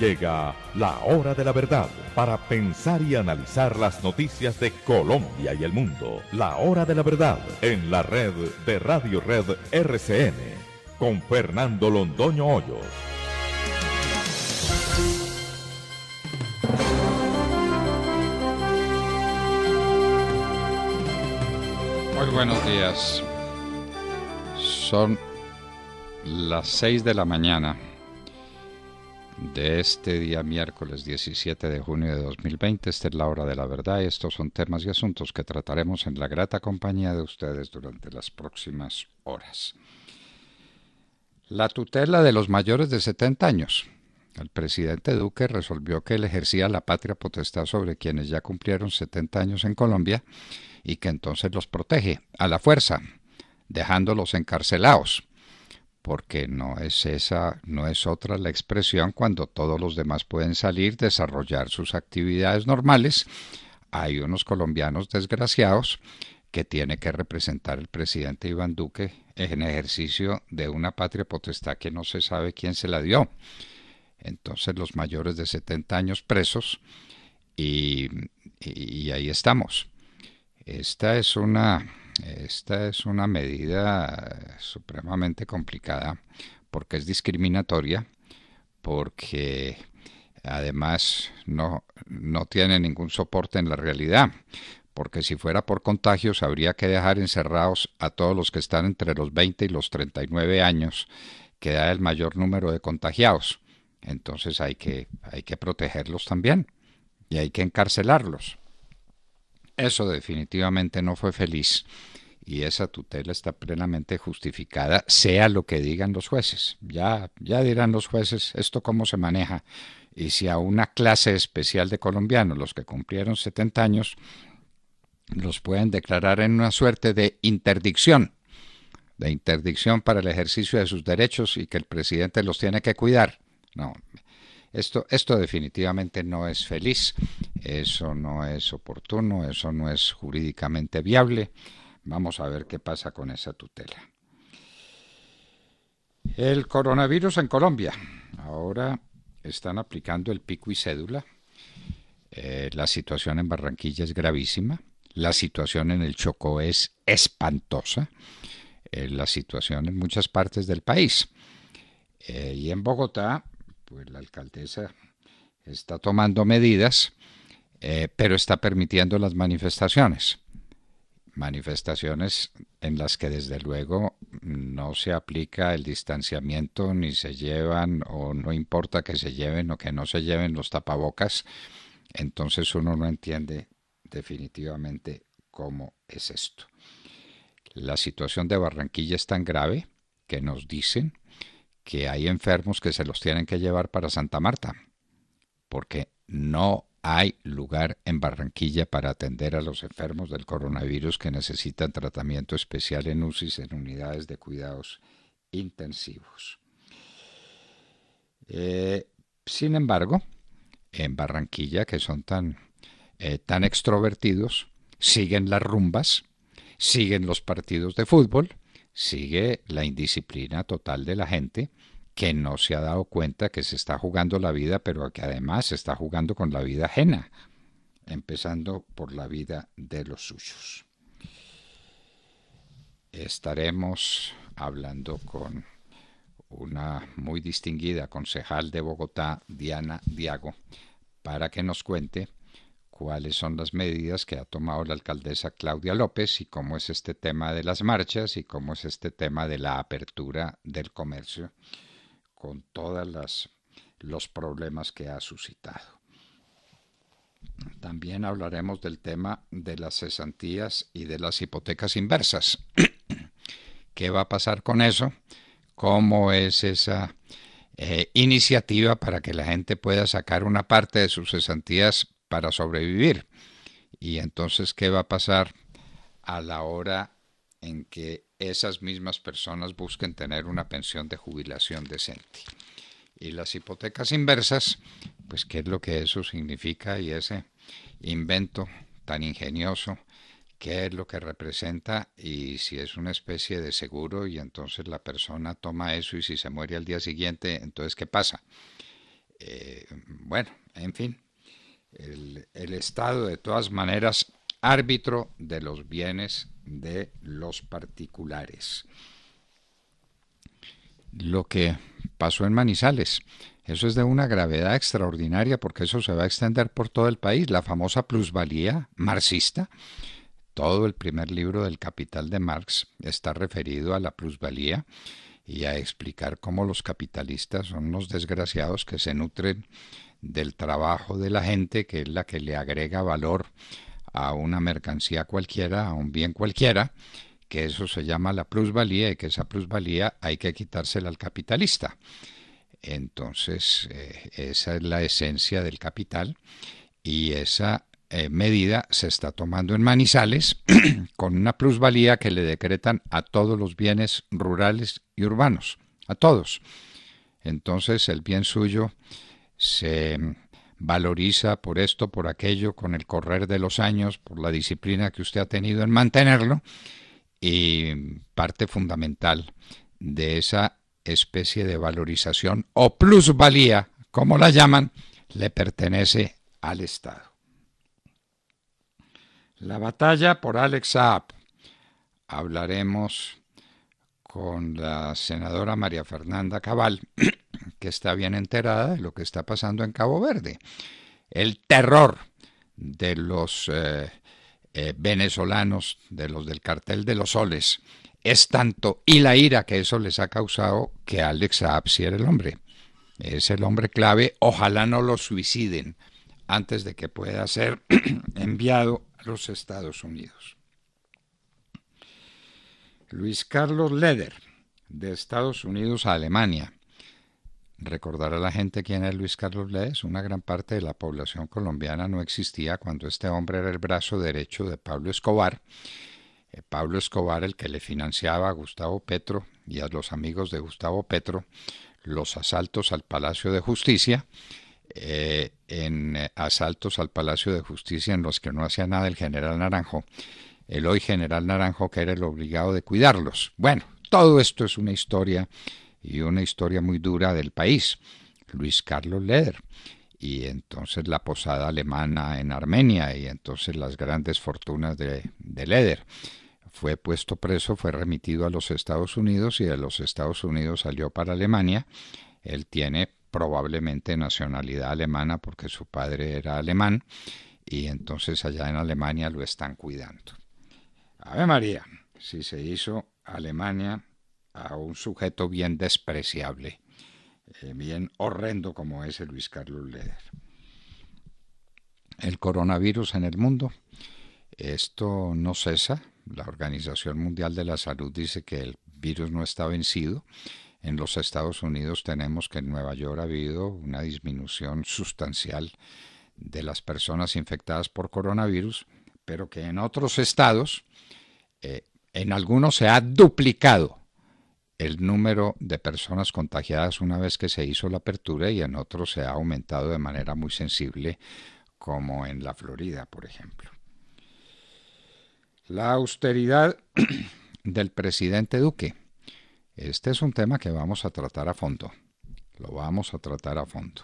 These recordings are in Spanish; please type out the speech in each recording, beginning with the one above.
Llega la hora de la verdad para pensar y analizar las noticias de Colombia y el mundo. La hora de la verdad en la red de Radio Red RCN con Fernando Londoño Hoyos. Muy buenos días. Son las seis de la mañana de este día miércoles 17 de junio de 2020. Esta es la hora de la verdad y estos son temas y asuntos que trataremos en la grata compañía de ustedes durante las próximas horas. La tutela de los mayores de 70 años. El presidente Duque resolvió que él ejercía la patria potestad sobre quienes ya cumplieron 70 años en Colombia y que entonces los protege a la fuerza, dejándolos encarcelados porque no es esa, no es otra la expresión cuando todos los demás pueden salir, desarrollar sus actividades normales. Hay unos colombianos desgraciados que tiene que representar el presidente Iván Duque en ejercicio de una patria potestad que no se sabe quién se la dio. Entonces los mayores de 70 años presos y, y ahí estamos. Esta es una esta es una medida supremamente complicada porque es discriminatoria, porque además no, tiene ningún soporte en la realidad, porque si fuera por contagios habría que dejar encerrados a todos los que están entre los 20 y los 39 años, que da el mayor número de contagiados. Entonces hay que, hay que protegerlos también y hay que encarcelarlos. Eso definitivamente no fue feliz y esa tutela está plenamente justificada, sea lo que digan los jueces. Ya, ya dirán los jueces esto cómo se maneja. Y si a una clase especial de colombianos, los que cumplieron 70 años, los pueden declarar en una suerte de interdicción, de interdicción para el ejercicio de sus derechos y que el presidente los tiene que cuidar. No, esto, esto definitivamente no es feliz, eso no es oportuno, eso no es jurídicamente viable Vamos a ver qué pasa con esa tutela. El coronavirus en Colombia. Ahora están aplicando el pico y cédula. Eh, la situación en Barranquilla es gravísima. La situación en el Chocó es espantosa. Eh, la situación en muchas partes del país. Eh, y en Bogotá, pues la alcaldesa está tomando medidas, pero está permitiendo las manifestaciones manifestaciones en las que desde luego no se aplica el distanciamiento ni se llevan o no importa que se lleven o que no se lleven los tapabocas, entonces uno no entiende definitivamente cómo es esto. La situación de Barranquilla es tan grave que nos dicen que hay enfermos que se los tienen que llevar para Santa Marta, porque no hay lugar en Barranquilla para atender a los enfermos del coronavirus que necesitan tratamiento especial en UCIs, en unidades de cuidados intensivos. Eh, sin embargo, en Barranquilla, que son eh, tan extrovertidos, siguen las rumbas, siguen los partidos de fútbol, sigue la indisciplina total de la gente que no se ha dado cuenta que se está jugando la vida, pero que además se está jugando con la vida ajena, empezando por la vida de los suyos. Estaremos hablando con una muy distinguida concejal de Bogotá, Diana Diago, para que nos cuente cuáles son las medidas que ha tomado la alcaldesa Claudia López y cómo es este tema de las marchas y cómo es este tema de la apertura del comercio con todos los problemas que ha suscitado. También hablaremos del tema de las cesantías y de las hipotecas inversas. ¿Qué va a pasar con eso? ¿Cómo es esa eh, iniciativa para que la gente pueda sacar una parte de sus cesantías para sobrevivir? Y entonces, ¿qué va a pasar a la hora en que esas mismas personas busquen tener una pensión de jubilación decente. Y las hipotecas inversas, pues qué es lo que eso significa y ese invento tan ingenioso, qué es lo que representa y si es una especie de seguro y entonces la persona toma eso y si se muere al día siguiente, entonces ¿qué pasa? Eh, bueno, en fin, el Estado de todas maneras árbitro de los bienes de los particulares. Lo que pasó en Manizales, eso es de una gravedad extraordinaria porque eso se va a extender por todo el país, la famosa plusvalía marxista. Todo el primer libro del Capital de Marx está referido a la plusvalía y a explicar cómo los capitalistas son los desgraciados que se nutren del trabajo de la gente, que es la que le agrega valor a una mercancía cualquiera, a un bien cualquiera, que eso se llama la plusvalía y que esa plusvalía hay que quitársela al capitalista. Entonces, eh, esa es la esencia del capital y esa eh, medida se está tomando en Manizales con una plusvalía que le decretan a todos los bienes rurales y urbanos, a todos. Entonces, el bien suyo se valoriza por esto, por aquello, con el correr de los años, por la disciplina que usted ha tenido en mantenerlo, y parte fundamental de esa especie de valorización o plusvalía, como la llaman, le pertenece al Estado. La batalla por Alex Hablaremos con la senadora María Fernanda Cabal, que está bien enterada de lo que está pasando en Cabo Verde. El terror de los eh, eh, venezolanos, de los del cartel de los soles, es tanto y la ira que eso les ha causado que Alex Saab era el hombre. Es el hombre clave. Ojalá no lo suiciden antes de que pueda ser enviado a los Estados Unidos. Luis Carlos Leder, de Estados Unidos a Alemania. Recordará la gente quién es Luis Carlos Leder. Una gran parte de la población colombiana no existía cuando este hombre era el brazo derecho de Pablo Escobar. Eh, Pablo Escobar, el que le financiaba a Gustavo Petro y a los amigos de Gustavo Petro los asaltos al Palacio de Justicia, eh, en eh, asaltos al Palacio de Justicia en los que no hacía nada el general Naranjo el hoy general Naranjo, que era el obligado de cuidarlos. Bueno, todo esto es una historia y una historia muy dura del país. Luis Carlos Leder y entonces la posada alemana en Armenia y entonces las grandes fortunas de, Leder. Fue puesto preso, fue remitido a los Estados Unidos y de los Estados Unidos salió para Alemania. Él tiene probablemente nacionalidad alemana porque su padre era alemán y entonces allá en Alemania lo están cuidando. Ave María, si se hizo Alemania a un sujeto bien despreciable, eh, bien horrendo como es el Luis Carlos Leder. El coronavirus en el mundo, esto no cesa. La Organización Mundial de la Salud dice que el virus no está vencido. En los Estados Unidos tenemos que en Nueva York ha habido una disminución sustancial de las personas infectadas por coronavirus, pero que en otros estados eh, en algunos se ha duplicado el número de personas contagiadas una vez que se hizo la apertura y en otros se ha aumentado de manera muy sensible, como en la Florida, por ejemplo. La austeridad del presidente Duque. Este es un tema que vamos a tratar a fondo. Lo vamos a tratar a fondo.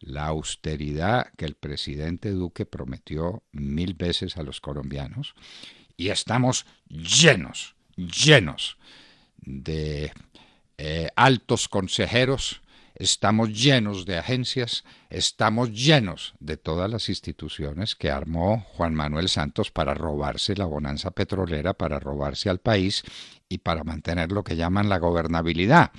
La austeridad que el presidente Duque prometió mil veces a los colombianos y estamos llenos, llenos de eh, altos consejeros, estamos llenos de agencias, estamos llenos de todas las instituciones que armó Juan Manuel Santos para robarse la bonanza petrolera, para robarse al país y para mantener lo que llaman la gobernabilidad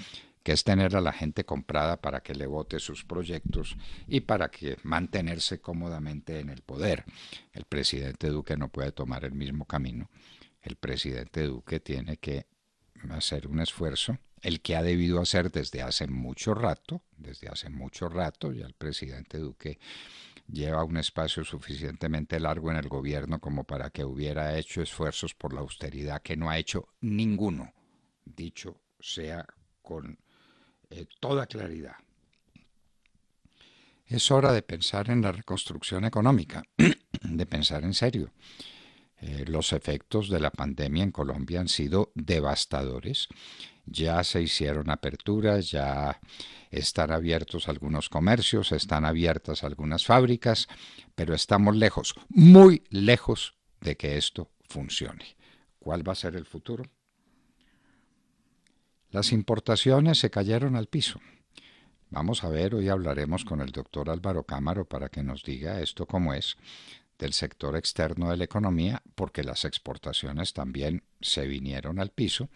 que es tener a la gente comprada para que le vote sus proyectos y para que mantenerse cómodamente en el poder. El presidente Duque no puede tomar el mismo camino. El presidente Duque tiene que hacer un esfuerzo, el que ha debido hacer desde hace mucho rato, desde hace mucho rato, ya el presidente Duque lleva un espacio suficientemente largo en el gobierno como para que hubiera hecho esfuerzos por la austeridad que no ha hecho ninguno, dicho sea con eh, toda claridad. Es hora de pensar en la reconstrucción económica, de pensar en serio. Eh, los efectos de la pandemia en Colombia han sido devastadores. Ya se hicieron aperturas, ya están abiertos algunos comercios, están abiertas algunas fábricas, pero estamos lejos, muy lejos de que esto funcione. ¿Cuál va a ser el futuro? Las importaciones se cayeron al piso. Vamos a ver, hoy hablaremos con el doctor Álvaro Cámaro para que nos diga esto cómo es del sector externo de la economía, porque las exportaciones también se vinieron al piso.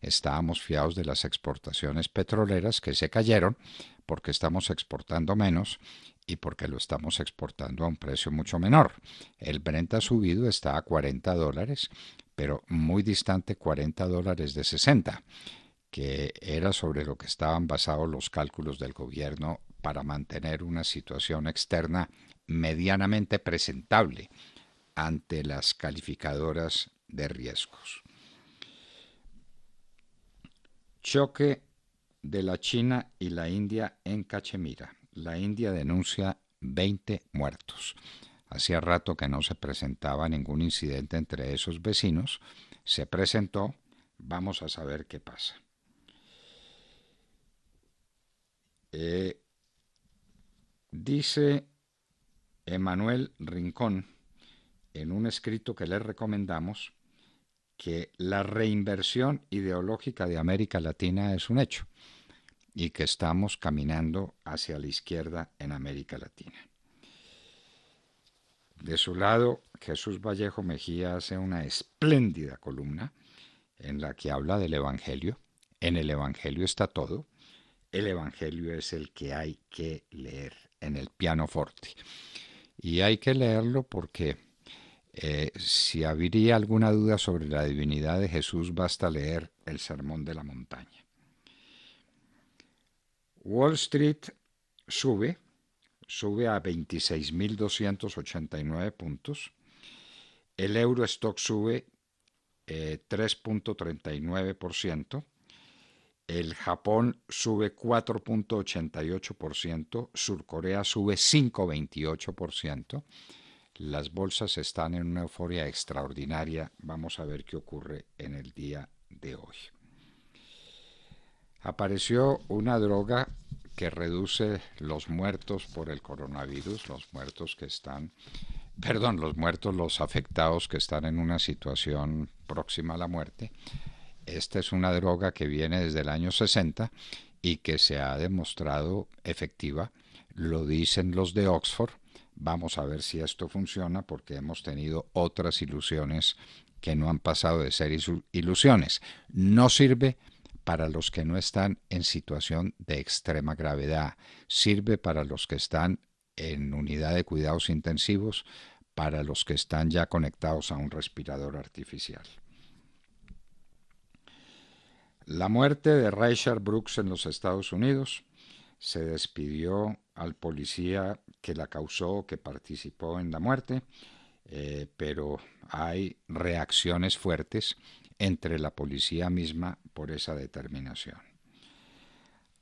Estábamos fiados de las exportaciones petroleras que se cayeron porque estamos exportando menos y porque lo estamos exportando a un precio mucho menor. El Brent ha subido, está a 40 dólares, pero muy distante 40 dólares de 60 que era sobre lo que estaban basados los cálculos del gobierno para mantener una situación externa medianamente presentable ante las calificadoras de riesgos. Choque de la China y la India en Cachemira. La India denuncia 20 muertos. Hacía rato que no se presentaba ningún incidente entre esos vecinos. Se presentó. Vamos a saber qué pasa. Eh, dice Emanuel Rincón en un escrito que le recomendamos que la reinversión ideológica de América Latina es un hecho y que estamos caminando hacia la izquierda en América Latina. De su lado, Jesús Vallejo Mejía hace una espléndida columna en la que habla del Evangelio. En el Evangelio está todo el Evangelio es el que hay que leer en el pianoforte. Y hay que leerlo porque eh, si habría alguna duda sobre la divinidad de Jesús, basta leer el Sermón de la Montaña. Wall Street sube, sube a 26.289 puntos. El euro sube 3.39%. Eh, el Japón sube 4.88%, Surcorea sube 5.28%. Las bolsas están en una euforia extraordinaria. Vamos a ver qué ocurre en el día de hoy. Apareció una droga que reduce los muertos por el coronavirus, los muertos que están, perdón, los muertos, los afectados que están en una situación próxima a la muerte esta es una droga que viene desde el año 60 y que se ha demostrado efectiva, lo dicen los de Oxford. Vamos a ver si esto funciona porque hemos tenido otras ilusiones que no han pasado de ser ilusiones. No sirve para los que no están en situación de extrema gravedad, sirve para los que están en unidad de cuidados intensivos, para los que están ya conectados a un respirador artificial. La muerte de Richard Brooks en los Estados Unidos se despidió al policía que la causó, que participó en la muerte, eh, pero hay reacciones fuertes entre la policía misma por esa determinación.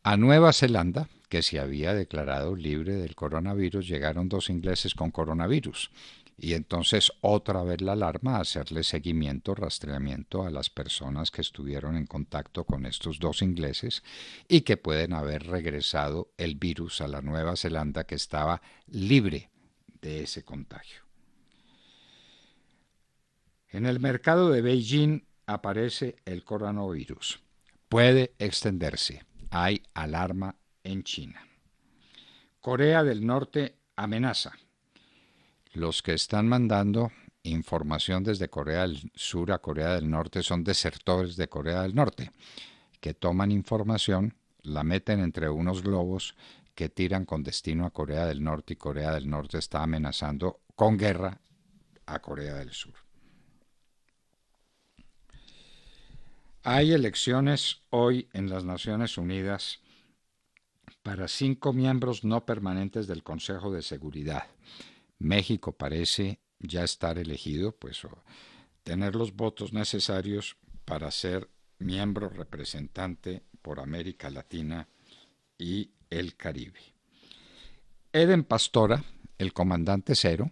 A Nueva Zelanda, que se había declarado libre del coronavirus, llegaron dos ingleses con coronavirus, y entonces otra vez la alarma, hacerle seguimiento, rastreamiento a las personas que estuvieron en contacto con estos dos ingleses y que pueden haber regresado el virus a la Nueva Zelanda que estaba libre de ese contagio. En el mercado de Beijing aparece el coronavirus. Puede extenderse. Hay alarma en China. Corea del Norte amenaza los que están mandando información desde Corea del Sur a Corea del Norte son desertores de Corea del Norte, que toman información, la meten entre unos globos que tiran con destino a Corea del Norte y Corea del Norte está amenazando con guerra a Corea del Sur. Hay elecciones hoy en las Naciones Unidas para cinco miembros no permanentes del Consejo de Seguridad. México parece ya estar elegido, pues tener los votos necesarios para ser miembro representante por América Latina y el Caribe. Eden Pastora, el comandante cero,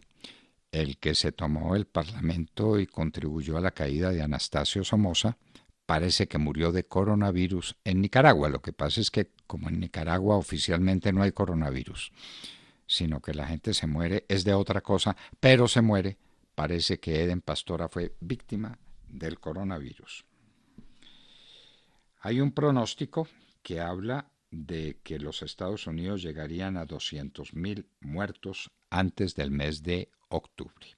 el que se tomó el Parlamento y contribuyó a la caída de Anastasio Somoza, parece que murió de coronavirus en Nicaragua. Lo que pasa es que como en Nicaragua oficialmente no hay coronavirus, sino que la gente se muere, es de otra cosa, pero se muere. Parece que Eden Pastora fue víctima del coronavirus. Hay un pronóstico que habla de que los Estados Unidos llegarían a 200.000 muertos antes del mes de octubre.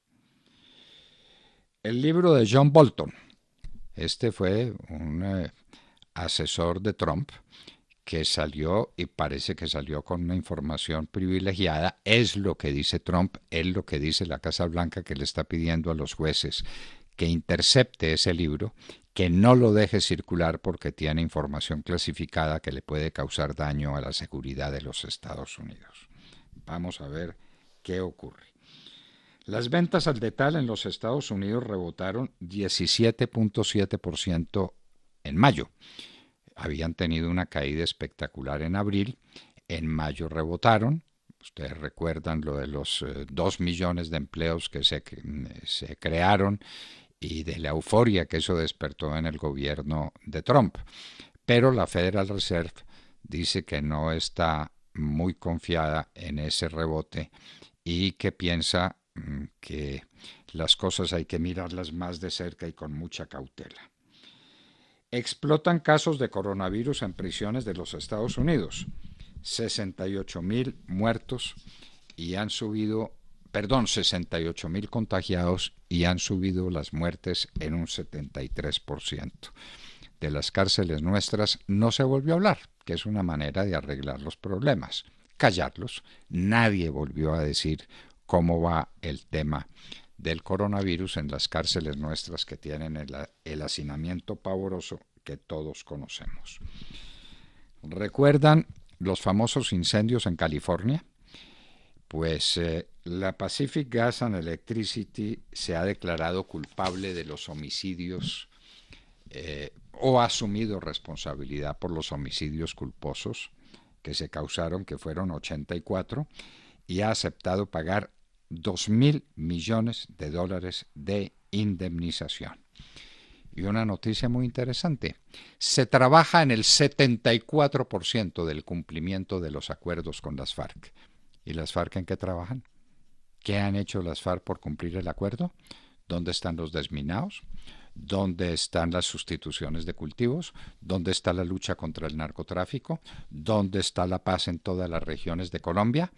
El libro de John Bolton. Este fue un eh, asesor de Trump que salió y parece que salió con una información privilegiada, es lo que dice Trump, es lo que dice la Casa Blanca que le está pidiendo a los jueces que intercepte ese libro, que no lo deje circular porque tiene información clasificada que le puede causar daño a la seguridad de los Estados Unidos. Vamos a ver qué ocurre. Las ventas al detal en los Estados Unidos rebotaron 17.7% en mayo habían tenido una caída espectacular en abril, en mayo rebotaron, Ustedes recuerdan lo de los eh, dos millones de empleos que se, mm, se, crearon y de la euforia que eso despertó en el gobierno de Trump. Pero la Federal Reserve dice que no está muy confiada en ese rebote y que piensa mm, que las cosas hay que mirarlas más de cerca y con mucha cautela. Explotan casos de coronavirus en prisiones de los Estados Unidos. 68.000 mil muertos y han subido, perdón, 68.000 mil contagiados y han subido las muertes en un 73%. De las cárceles nuestras no se volvió a hablar, que es una manera de arreglar los problemas, callarlos. Nadie volvió a decir cómo va el tema del coronavirus en las cárceles nuestras que tienen el, hacinamiento pavoroso que todos conocemos. ¿Recuerdan los famosos incendios en California? Pues eh, la Pacific Gas and Electricity se ha declarado culpable de los homicidios eh, o ha asumido responsabilidad por los homicidios culposos que se causaron, que fueron 84, y ha aceptado pagar 2.000 millones de dólares de indemnización. Y una noticia muy interesante, se trabaja en el 74% del cumplimiento de los acuerdos con las FARC. ¿Y las FARC en qué trabajan? ¿Qué han hecho las FARC por cumplir el acuerdo? ¿Dónde están los desminados? dónde están las sustituciones de cultivos, dónde está la lucha contra el narcotráfico, dónde está la paz en todas las regiones de Colombia.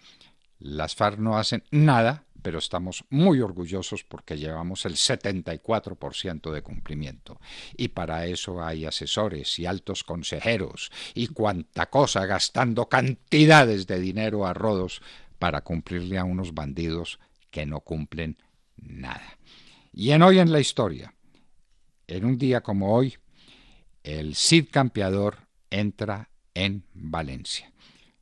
Las FARC no hacen nada, pero estamos muy orgullosos porque llevamos el 74% de cumplimiento. Y para eso hay asesores y altos consejeros y cuanta cosa gastando cantidades de dinero a rodos para cumplirle a unos bandidos que no cumplen nada. Y en hoy en la historia, en un día como hoy, el Cid Campeador entra en Valencia.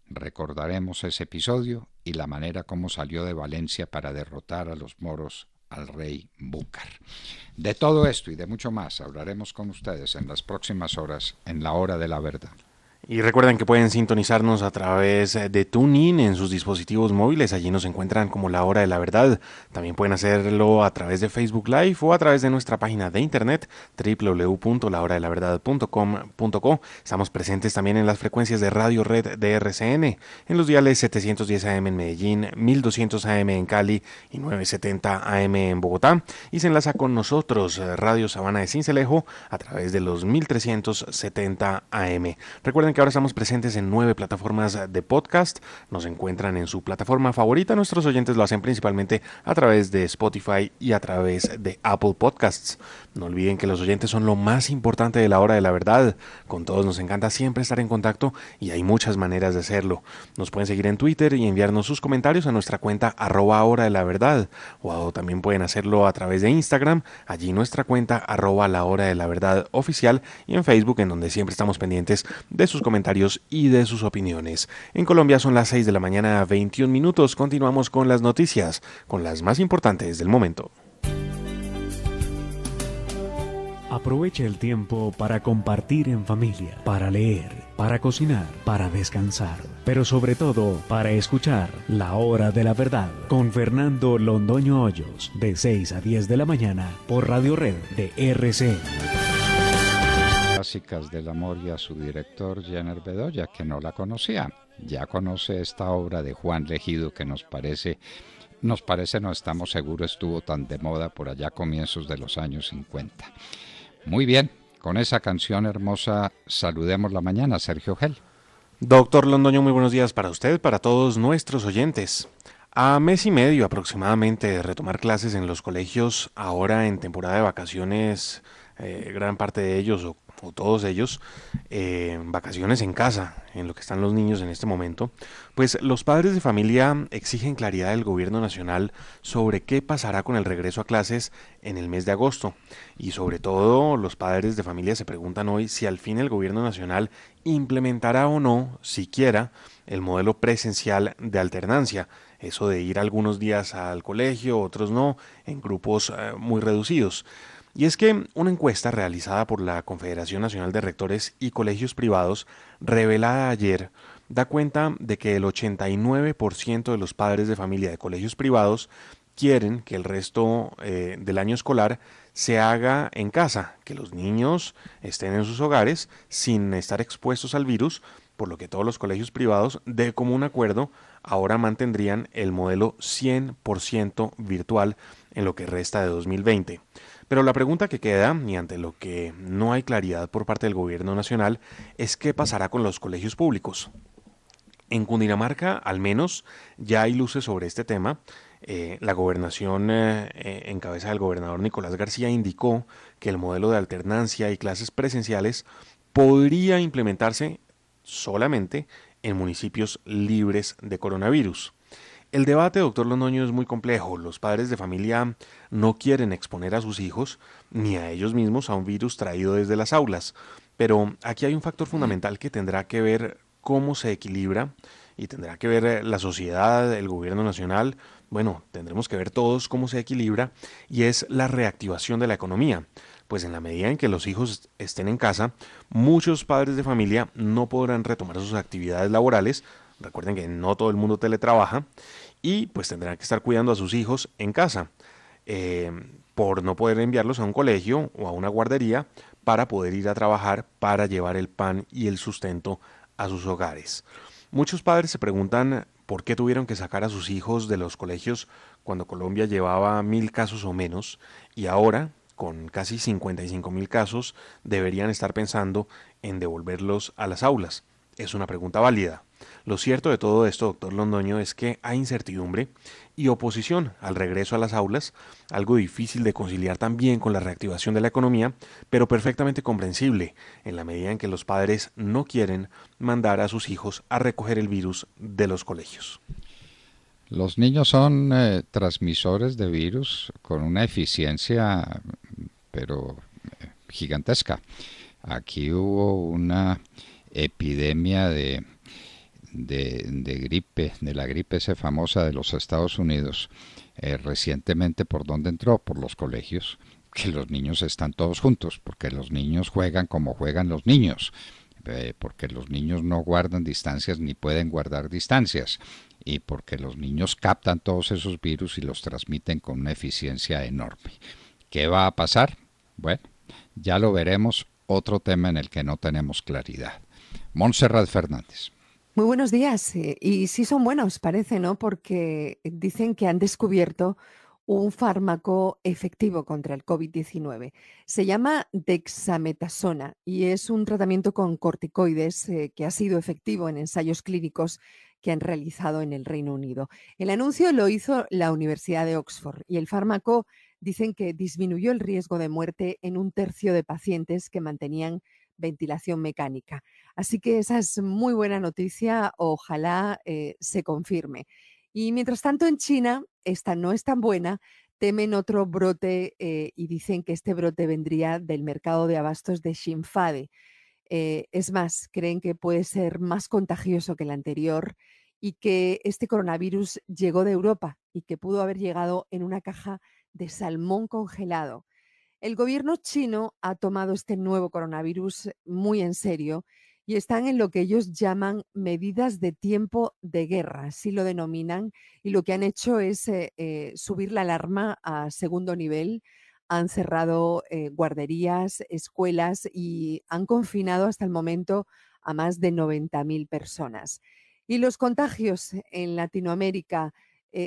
Recordaremos ese episodio y la manera como salió de Valencia para derrotar a los moros al rey Búcar. De todo esto y de mucho más hablaremos con ustedes en las próximas horas en la hora de la verdad. Y recuerden que pueden sintonizarnos a través eh, de tuning en sus dispositivos móviles. Allí nos encuentran como La Hora de la Verdad. También pueden hacerlo a través de Facebook Live o a través de nuestra página de internet www.lahoradelaverdad.com.co. Estamos presentes también en las frecuencias de Radio Red de RCN, en los diales 710 AM en Medellín, 1200 AM en Cali y 970 AM en Bogotá. Y se enlaza con nosotros eh, Radio Sabana de Cincelejo a través de los 1370 AM. Recuerden que ahora estamos presentes en nueve plataformas de podcast. Nos encuentran en su plataforma favorita. Nuestros oyentes lo hacen principalmente a través de Spotify y a través de Apple Podcasts. No olviden que los oyentes son lo más importante de la hora de la verdad. Con todos nos encanta siempre estar en contacto y hay muchas maneras de hacerlo. Nos pueden seguir en Twitter y enviarnos sus comentarios a nuestra cuenta arroba hora de la verdad. O también pueden hacerlo a través de Instagram. Allí nuestra cuenta arroba la hora de la verdad oficial y en Facebook en donde siempre estamos pendientes de sus comentarios y de sus opiniones. En Colombia son las 6 de la mañana, 21 minutos. Continuamos con las noticias, con las más importantes del momento. Aproveche el tiempo para compartir en familia, para leer, para cocinar, para descansar, pero sobre todo para escuchar La Hora de la Verdad con Fernando Londoño Hoyos de 6 a 10 de la mañana por Radio Red de RC clásicas del amor y a su director Jenner Bedoya, que no la conocía. Ya conoce esta obra de Juan Legido que nos parece, nos parece, no estamos seguros, estuvo tan de moda por allá comienzos de los años 50. Muy bien, con esa canción hermosa saludemos la mañana, Sergio Gel. Doctor Londoño, muy buenos días para usted, para todos nuestros oyentes. A mes y medio aproximadamente de retomar clases en los colegios, ahora en temporada de vacaciones, eh, gran parte de ellos o o todos ellos, eh, vacaciones en casa, en lo que están los niños en este momento, pues los padres de familia exigen claridad del gobierno nacional sobre qué pasará con el regreso a clases en el mes de agosto. Y sobre todo los padres de familia se preguntan hoy si al fin el gobierno nacional implementará o no, siquiera, el modelo presencial de alternancia, eso de ir algunos días al colegio, otros no, en grupos eh, muy reducidos. Y es que una encuesta realizada por la Confederación Nacional de Rectores y Colegios Privados, revelada ayer, da cuenta de que el 89% de los padres de familia de colegios privados quieren que el resto eh, del año escolar se haga en casa, que los niños estén en sus hogares sin estar expuestos al virus, por lo que todos los colegios privados, de común acuerdo, ahora mantendrían el modelo 100% virtual en lo que resta de 2020. Pero la pregunta que queda, y ante lo que no hay claridad por parte del gobierno nacional, es qué pasará con los colegios públicos. En Cundinamarca, al menos, ya hay luces sobre este tema. Eh, la gobernación, eh, eh, en cabeza del gobernador Nicolás García, indicó que el modelo de alternancia y clases presenciales podría implementarse solamente en municipios libres de coronavirus. El debate, doctor Londoño, es muy complejo. Los padres de familia no quieren exponer a sus hijos ni a ellos mismos a un virus traído desde las aulas. Pero aquí hay un factor fundamental que tendrá que ver cómo se equilibra y tendrá que ver eh, la sociedad, el gobierno nacional, bueno, tendremos que ver todos cómo se equilibra y es la reactivación de la economía. Pues en la medida en que los hijos estén en casa, muchos padres de familia no podrán retomar sus actividades laborales. Recuerden que no todo el mundo teletrabaja y pues tendrán que estar cuidando a sus hijos en casa eh, por no poder enviarlos a un colegio o a una guardería para poder ir a trabajar para llevar el pan y el sustento a sus hogares. Muchos padres se preguntan por qué tuvieron que sacar a sus hijos de los colegios cuando Colombia llevaba mil casos o menos y ahora, con casi 55 mil casos, deberían estar pensando en devolverlos a las aulas. Es una pregunta válida. Lo cierto de todo esto, doctor Londoño, es que hay incertidumbre y oposición al regreso a las aulas, algo difícil de conciliar también con la reactivación de la economía, pero perfectamente comprensible en la medida en que los padres no quieren mandar a sus hijos a recoger el virus de los colegios. Los niños son eh, transmisores de virus con una eficiencia, pero eh, gigantesca. Aquí hubo una epidemia de de, gripe, de la gripe esa famosa de los Estados Unidos, eh, recientemente por dónde entró, por los colegios, que los niños están todos juntos, porque los niños juegan como juegan los niños, eh, porque los niños no guardan distancias ni pueden guardar distancias, y porque los niños captan todos esos virus y los transmiten con una eficiencia enorme. ¿Qué va a pasar? Bueno, ya lo veremos, otro tema en el que no tenemos claridad. Montserrat Fernández. Muy buenos días. Eh, y sí son buenos, parece, ¿no? Porque dicen que han descubierto un fármaco efectivo contra el COVID-19. Se llama dexametasona y es un tratamiento con corticoides eh, que ha sido efectivo en ensayos clínicos que han realizado en el Reino Unido. El anuncio lo hizo la Universidad de Oxford y el fármaco dicen que disminuyó el riesgo de muerte en un tercio de pacientes que mantenían ventilación mecánica. Así que esa es muy buena noticia, ojalá eh, se confirme. Y mientras tanto en China, esta no es tan buena, temen otro brote eh, y dicen que este brote vendría del mercado de abastos de Shinfade. Eh, es más, creen que puede ser más contagioso que el anterior y que este coronavirus llegó de Europa y que pudo haber llegado en una caja de salmón congelado. El gobierno chino ha tomado este nuevo coronavirus muy en serio y están en lo que ellos llaman medidas de tiempo de guerra, así lo denominan, y lo que han hecho es eh, eh, subir la alarma a segundo nivel. Han cerrado eh, guarderías, escuelas y han confinado hasta el momento a más de 90.000 personas. Y los contagios en Latinoamérica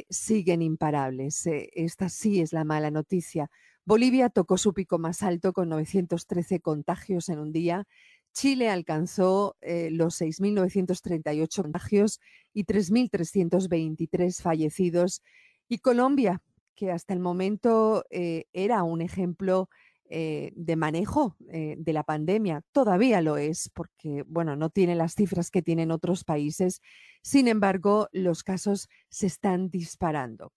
siguen imparables. esta sí es la mala noticia Bolivia tocó su pico más alto con 913 contagios en un día. Chile alcanzó eh, los 6.938 contagios y 3.323 fallecidos. Y Colombia, que hasta el momento eh, era un ejemplo eh, de manejo de la pandemia. Todavía lo es porque, bueno, no tiene las cifras que tienen otros países. Sin embargo, los casos se están disparando.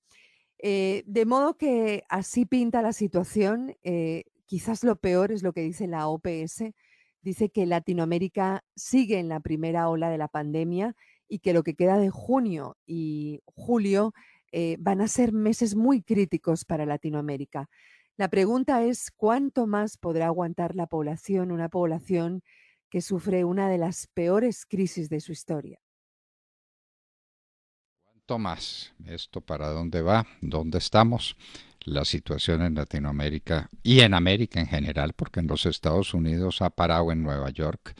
Eh, de modo que así pinta la situación. Eh, quizás lo peor es lo que dice la OPS. Dice que Latinoamérica sigue en la primera ola de la pandemia y que lo que queda de junio y julio eh, van a ser meses muy críticos para Latinoamérica. La pregunta es cuánto más podrá aguantar la población, una población que sufre una de las peores crisis de su historia más, esto para dónde va, dónde estamos, la situación en Latinoamérica y en América en general, porque en los Estados Unidos ha parado en Nueva York,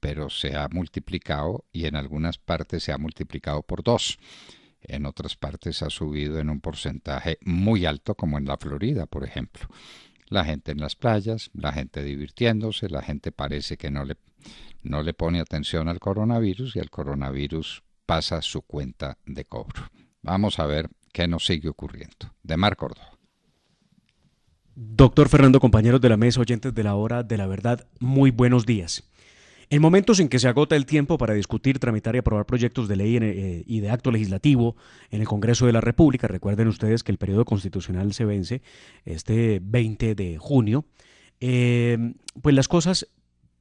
pero se ha multiplicado y en algunas partes se ha multiplicado por dos. En otras partes ha subido en un porcentaje muy alto, como en la Florida, por ejemplo. La gente en las playas, la gente divirtiéndose, la gente parece que no le, no le pone atención al coronavirus y el coronavirus pasa su cuenta de cobro. Vamos a ver qué nos sigue ocurriendo. De Mar Córdoba. Doctor Fernando, compañeros de la mesa, oyentes de la hora de la verdad, muy buenos días. En momentos en que se agota el tiempo para discutir, tramitar y aprobar proyectos de ley eh, y de acto legislativo en el Congreso de la República, recuerden ustedes que el periodo constitucional se vence este 20 de junio, eh, pues las cosas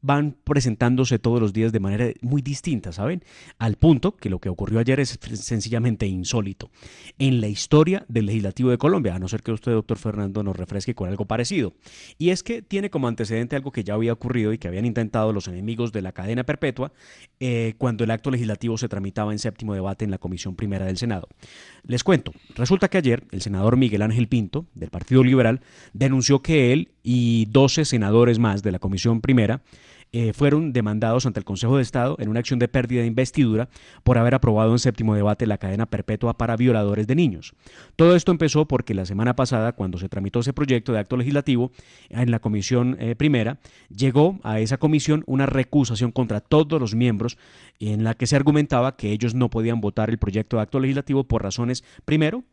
van presentándose todos los días de manera muy distinta, ¿saben? Al punto que lo que ocurrió ayer es sencillamente insólito en la historia del legislativo de Colombia, a no ser que usted, doctor Fernando, nos refresque con algo parecido. Y es que tiene como antecedente algo que ya había ocurrido y que habían intentado los enemigos de la cadena perpetua eh, cuando el acto legislativo se tramitaba en séptimo debate en la Comisión Primera del Senado. Les cuento, resulta que ayer el senador Miguel Ángel Pinto, del Partido Liberal, denunció que él y 12 senadores más de la Comisión Primera, eh, fueron demandados ante el Consejo de Estado en una acción de pérdida de investidura por haber aprobado en séptimo debate la cadena perpetua para violadores de niños. Todo esto empezó porque la semana pasada, cuando se tramitó ese proyecto de acto legislativo en la comisión eh, primera, llegó a esa comisión una recusación contra todos los miembros en la que se argumentaba que ellos no podían votar el proyecto de acto legislativo por razones, primero,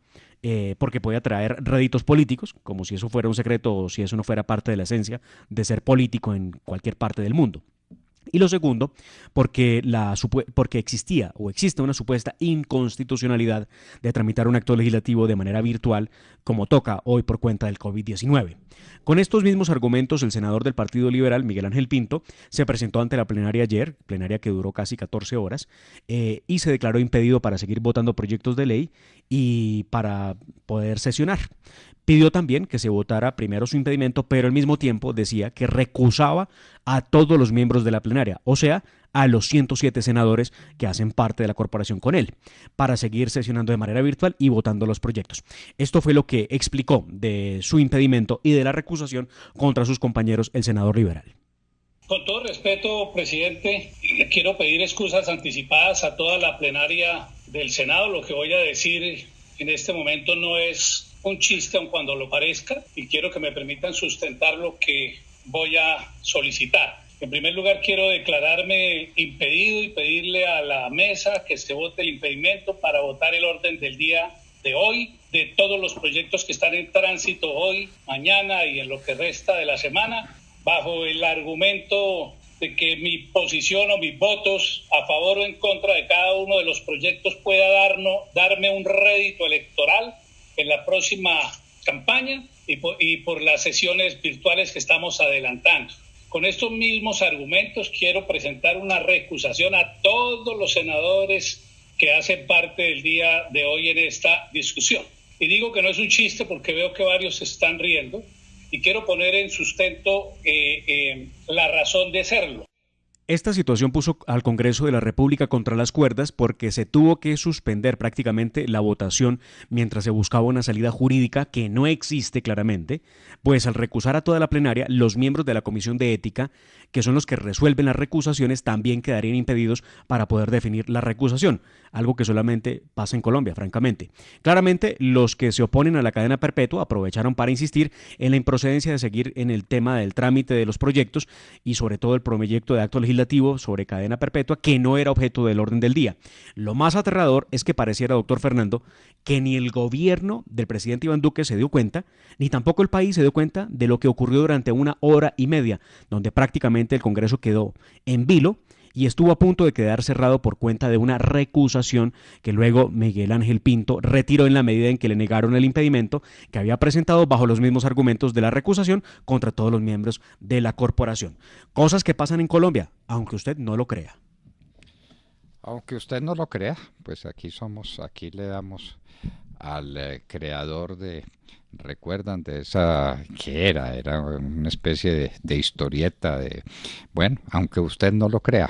eh, porque puede atraer réditos políticos, como si eso fuera un secreto o si eso no fuera parte de la esencia de ser político en cualquier parte del mundo. Y lo segundo, porque, la, porque existía o existe una supuesta inconstitucionalidad de tramitar un acto legislativo de manera virtual como toca hoy por cuenta del COVID-19. Con estos mismos argumentos, el senador del Partido Liberal, Miguel Ángel Pinto, se presentó ante la plenaria ayer, plenaria que duró casi 14 horas, eh, y se declaró impedido para seguir votando proyectos de ley y para poder sesionar pidió también que se votara primero su impedimento, pero al mismo tiempo decía que recusaba a todos los miembros de la plenaria, o sea, a los 107 senadores que hacen parte de la corporación con él, para seguir sesionando de manera virtual y votando los proyectos. Esto fue lo que explicó de su impedimento y de la recusación contra sus compañeros el senador liberal. Con todo respeto, presidente, quiero pedir excusas anticipadas a toda la plenaria del Senado. Lo que voy a decir en este momento no es un chiste aun cuando lo parezca y quiero que me permitan sustentar lo que voy a solicitar. En primer lugar, quiero declararme impedido y pedirle a la mesa que se vote el impedimento para votar el orden del día de hoy, de todos los proyectos que están en tránsito hoy, mañana y en lo que resta de la semana, bajo el argumento de que mi posición o mis votos a favor o en contra de cada uno de los proyectos pueda darme un rédito electoral en la próxima campaña y por, las sesiones virtuales que estamos adelantando. Con estos mismos argumentos quiero presentar una recusación a todos los senadores que hacen parte del día de hoy en esta discusión. Y digo que no es un chiste porque veo que varios se están riendo y quiero poner en sustento eh, eh, la razón de serlo. Esta situación puso al Congreso de la República contra las cuerdas porque se tuvo que suspender prácticamente la votación mientras se buscaba una salida jurídica que no existe claramente, pues al recusar a toda la plenaria, los miembros de la Comisión de Ética, que son los que resuelven las recusaciones, también quedarían impedidos para poder definir la recusación algo que solamente pasa en Colombia, francamente. Claramente, los que se oponen a la cadena perpetua aprovecharon para insistir en la improcedencia de seguir en el tema del trámite de los proyectos y sobre todo el proyecto de acto legislativo sobre cadena perpetua que no era objeto del orden del día. Lo más aterrador es que pareciera, doctor Fernando, que ni el gobierno del presidente Iván Duque se dio cuenta, ni tampoco el país se dio cuenta de lo que ocurrió durante una hora y media, donde prácticamente el Congreso quedó en vilo y estuvo a punto de quedar cerrado por cuenta de una recusación que luego Miguel Ángel Pinto retiró en la medida en que le negaron el impedimento que había presentado bajo los mismos argumentos de la recusación contra todos los miembros de la corporación. Cosas que pasan en Colombia, aunque usted no lo crea. Aunque usted no lo crea, pues aquí somos, aquí le damos al eh, creador de Recuerdan de esa que era, era una especie de, historieta de, bueno, aunque usted no lo crea,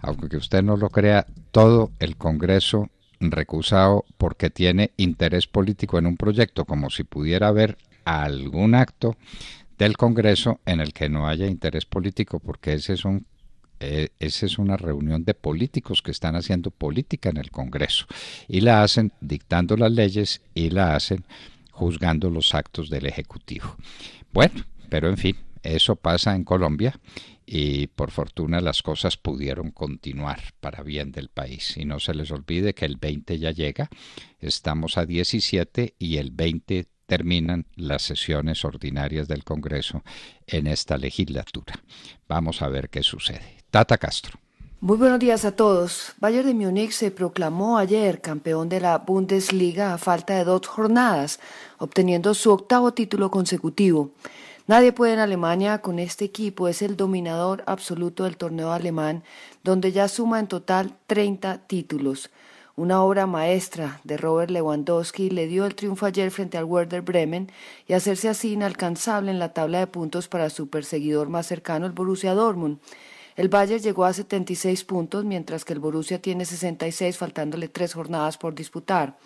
aunque usted no lo crea, todo el Congreso recusado porque tiene interés político en un proyecto, como si pudiera haber algún acto del Congreso en el que no haya interés político, porque ese es un e, esa es una reunión de políticos que están haciendo política en el Congreso y la hacen dictando las leyes y la hacen juzgando los actos del Ejecutivo. Bueno, pero en fin, eso pasa en Colombia y por fortuna las cosas pudieron continuar para bien del país. Y no se les olvide que el 20 ya llega, estamos a 17 y el 20 terminan las sesiones ordinarias del Congreso en esta legislatura. Vamos a ver qué sucede. Tata Castro. Muy buenos días a todos. Bayern de Múnich se proclamó ayer campeón de la Bundesliga a falta de dos jornadas, obteniendo su octavo título consecutivo. Nadie puede en Alemania con este equipo, es el dominador absoluto del torneo alemán, donde ya suma en total 30 títulos. Una obra maestra de Robert Lewandowski le dio el triunfo ayer frente al Werder Bremen y hacerse así inalcanzable en la tabla de puntos para su perseguidor más cercano, el Borussia Dortmund. El Bayern llegó a 76 puntos, mientras que el Borussia tiene 66, faltándole tres jornadas por disputar.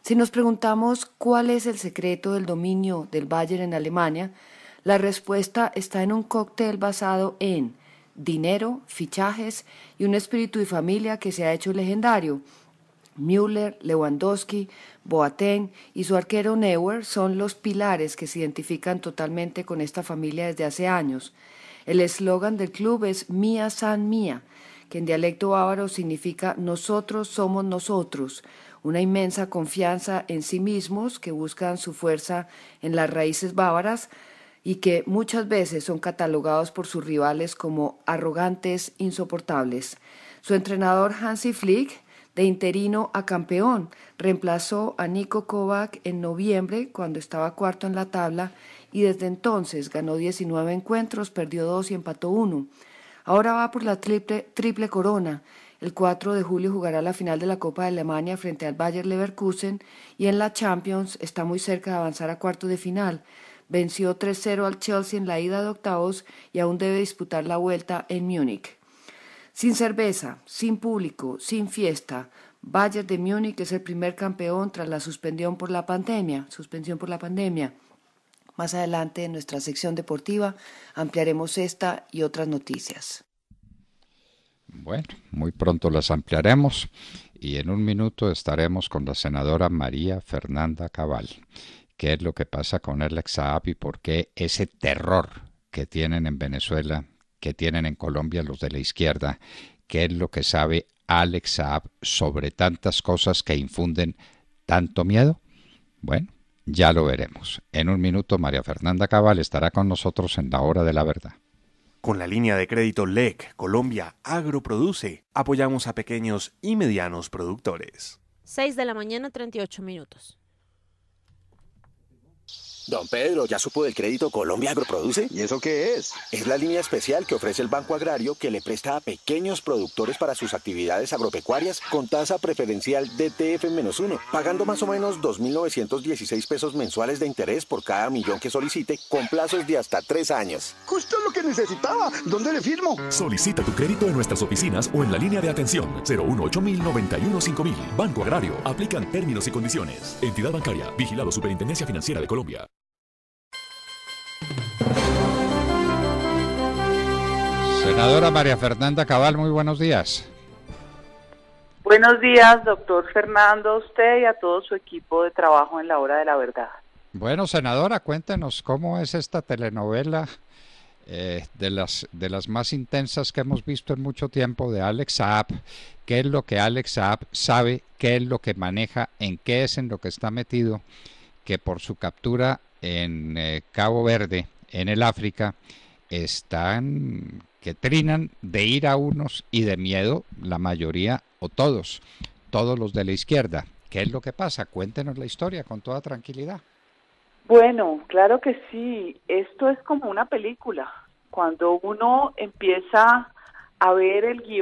Si nos preguntamos cuál es el secreto del dominio del Bayern en Alemania, la respuesta está en un cóctel basado en dinero, fichajes y un espíritu y familia que se ha hecho legendario. Müller, Lewandowski, Boateng y su arquero Neuer son los pilares que se identifican totalmente con esta familia desde hace años. El eslogan del club es Mía San Mía, que en dialecto bávaro significa nosotros somos nosotros, una inmensa confianza en sí mismos que buscan su fuerza en las raíces bávaras y que muchas veces son catalogados por sus rivales como arrogantes insoportables. Su entrenador Hansi Flick, de interino a campeón, reemplazó a Nico Kovac en noviembre cuando estaba cuarto en la tabla y desde entonces ganó 19 encuentros, perdió 2 y empató 1. Ahora va por la triple, triple corona. El 4 de julio jugará la final de la Copa de Alemania frente al Bayern Leverkusen y en la Champions está muy cerca de avanzar a cuartos de final. Venció 3-0 al Chelsea en la ida de octavos y aún debe disputar la vuelta en Múnich. Sin cerveza, sin público, sin fiesta, Bayern de Múnich es el primer campeón tras la suspensión por la pandemia. Suspensión por la pandemia. Más adelante en nuestra sección deportiva ampliaremos esta y otras noticias. Bueno, muy pronto las ampliaremos y en un minuto estaremos con la senadora María Fernanda Cabal. ¿Qué es lo que pasa con el Saab y por qué ese terror que tienen en Venezuela, que tienen en Colombia los de la izquierda? ¿Qué es lo que sabe Alex Saab sobre tantas cosas que infunden tanto miedo? Bueno, ya lo veremos. En un minuto María Fernanda Cabal estará con nosotros en la hora de la verdad. Con la línea de crédito LEC Colombia Agroproduce, apoyamos a pequeños y medianos productores. 6 de la mañana 38 minutos. Don Pedro, ¿ya supo del crédito Colombia Agroproduce? ¿Y eso qué es? Es la línea especial que ofrece el Banco Agrario que le presta a pequeños productores para sus actividades agropecuarias con tasa preferencial DTF-1, pagando más o menos 2.916 pesos mensuales de interés por cada millón que solicite con plazos de hasta tres años. Justo lo que necesitaba. ¿Dónde le firmo? Solicita tu crédito en nuestras oficinas o en la línea de atención 018 091 Banco Agrario. Aplican términos y condiciones. Entidad bancaria. Vigilado Superintendencia Financiera de Colombia. Senadora María Fernanda Cabal, muy buenos días. Buenos días, doctor Fernando, a usted y a todo su equipo de trabajo en la hora de la verdad. Bueno, senadora, cuéntenos cómo es esta telenovela eh, de, las, de las más intensas que hemos visto en mucho tiempo de Alex Saab. ¿Qué es lo que Alex Saab sabe? ¿Qué es lo que maneja? ¿En qué es en lo que está metido? Que por su captura en eh, Cabo Verde, en el África, están que trinan de ir a unos y de miedo la mayoría o todos, todos los de la izquierda. ¿Qué es lo que pasa? Cuéntenos la historia con toda tranquilidad. Bueno, claro que sí. Esto es como una película. Cuando uno empieza a ver el guión,